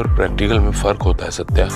और प्रैक्टिकल में फर्क होता है सत्या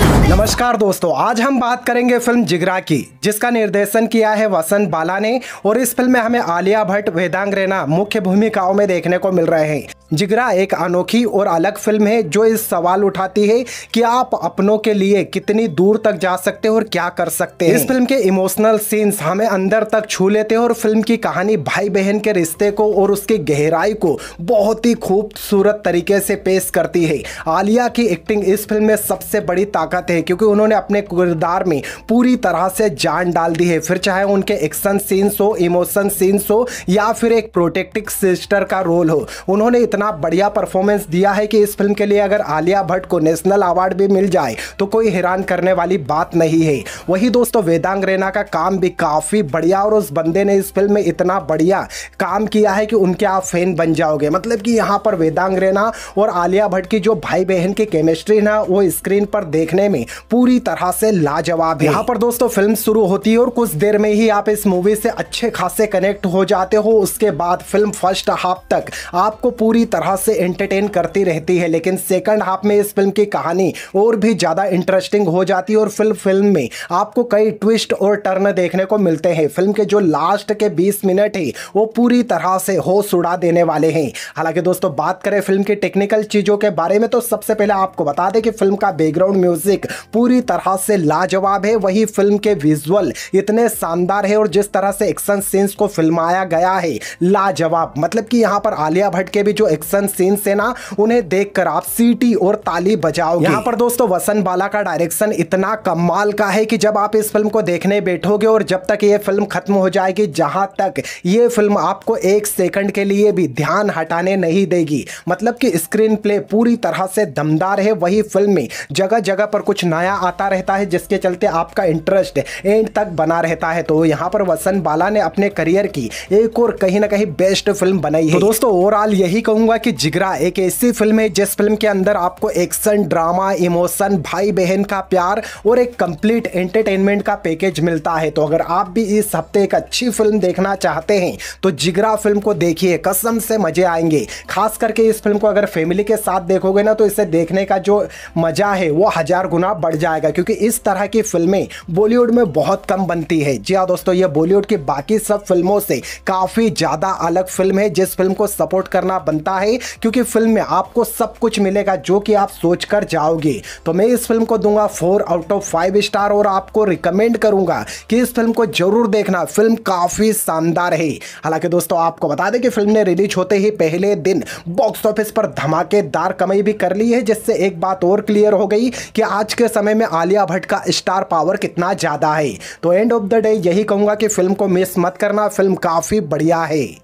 नमस्कार दोस्तों आज हम बात करेंगे फिल्म जिगरा की जिसका निर्देशन किया है वसंत बाला ने और इस फिल्म में हमें आलिया भट्ट वेदांग रैना मुख्य भूमिकाओं में देखने को मिल रहे हैं जिगरा एक अनोखी और अलग फिल्म है जो इस सवाल उठाती है कि आप अपनों के लिए कितनी दूर तक जा सकते हो और क्या कर सकते हैं इस फिल्म के इमोशनल सीन्स हमें अंदर तक छू लेते हैं और फिल्म की कहानी भाई बहन के रिश्ते को और उसकी गहराई को बहुत ही खूबसूरत तरीके से पेश करती है आलिया की एक्टिंग इस फिल्म में सबसे बड़ी ताकत है हैं क्योंकि उन्होंने अपने किरदार में पूरी तरह से जान डाल दी है फिर चाहे उनके एक्शन सीन्स हो इमोशन सीन्स हो या फिर एक प्रोटेक्टिव सिस्टर का रोल हो उन्होंने इतना बढ़िया परफॉर्मेंस दिया है कि इस फिल्म के लिए अगर आलिया भट्ट को नेशनल अवार्ड भी मिल जाए तो कोई हैरान करने वाली बात नहीं है वही दोस्तों वेदांग रैना का काम भी काफ़ी बढ़िया और उस बंदे ने इस फिल्म में इतना बढ़िया काम किया है कि उनके आप फैन बन जाओगे मतलब कि यहाँ पर वेदांग रैना और आलिया भट्ट की जो भाई बहन की केमिस्ट्री ना वो स्क्रीन पर देखने में पूरी तरह से लाजवाब है यहाँ पर दोस्तों फिल्म शुरू होती है और कुछ देर में ही आप इस मूवी से अच्छे खासे कनेक्ट हो जाते हो उसके बाद फिल्म फर्स्ट हाफ तक आपको पूरी तरह से एंटरटेन करती रहती है लेकिन सेकंड हाफ में इस फिल्म की कहानी और भी ज़्यादा इंटरेस्टिंग हो जाती है और फिल्म फिल्म में आपको कई ट्विस्ट और टर्न देखने को मिलते हैं फिल्म के जो लास्ट के 20 मिनट है वो पूरी तरह से हो सुड़ा देने वाले हैं हालांकि दोस्तों बात करें फिल्म की टेक्निकल चीज़ों के बारे में तो सबसे पहले आपको बता दें कि फिल्म का बैकग्राउंड म्यूजिक पूरी तरह से लाजवाब है वही फिल्म के विजुअल इतने शानदार है और जिस तरह से एक्शन सीन्स को फिल्माया गया है लाजवाब मतलब कि यहाँ पर आलिया भट्ट के भी जो एक्शन सीन्स है ना उन्हें देखकर आप सीटी और ताली बजाओ यहाँ पर दोस्तों वसंत बाला का डायरेक्शन इतना कमाल का है कि जब आप इस फिल्म को देखने बैठोगे और जब तक ये फिल्म खत्म हो जाएगी जहां तक ये फिल्म आपको एक सेकंड के लिए भी ध्यान हटाने नहीं देगी मतलब कि स्क्रीन प्ले पूरी तरह से दमदार है वही फिल्म में जगह जगह पर कुछ नया आता रहता है जिसके चलते आपका इंटरेस्ट एंड तक बना रहता है तो यहाँ पर वसंत बाला ने अपने करियर की एक और कहीं ना कहीं बेस्ट फिल्म बनाई है तो दोस्तों ओवरऑल यही कहूंगा कि जिगरा एक ऐसी फिल्म है जिस फिल्म के अंदर आपको एक्शन ड्रामा इमोशन भाई बहन का प्यार और एक कंप्लीट एंटरटेनमेंट का पैकेज मिलता है तो अगर आप भी इस हफ्ते एक अच्छी फिल्म देखना चाहते हैं तो जिगरा फिल्म को देखिए कसम से मजे आएंगे खास करके इस फिल्म को अगर फैमिली के साथ देखोगे ना तो इसे देखने का जो मजा है वो हजार गुना थोड़ा बढ़ जाएगा क्योंकि इस तरह की फिल्में बॉलीवुड में बहुत कम बनती है जी हाँ दोस्तों ये बॉलीवुड की बाकी सब फिल्मों से काफ़ी ज़्यादा अलग फिल्म है जिस फिल्म को सपोर्ट करना बनता है क्योंकि फिल्म में आपको सब कुछ मिलेगा जो कि आप सोच कर जाओगे तो मैं इस फिल्म को दूंगा four out of five star और आपको रिकमेंड करूंगा कि इस फिल्म को जरूर देखना फिल्म काफ़ी शानदार है हालांकि दोस्तों आपको बता दें कि फिल्म ने रिलीज होते ही पहले दिन बॉक्स ऑफिस पर धमाकेदार कमाई भी कर ली है जिससे एक बात और क्लियर हो गई कि आज के पिछले समय में आलिया भट्ट का स्टार पावर कितना ज़्यादा है तो एंड ऑफ द डे यही कहूंगा कि फिल्म को मिस मत करना फिल्म काफ़ी बढ़िया है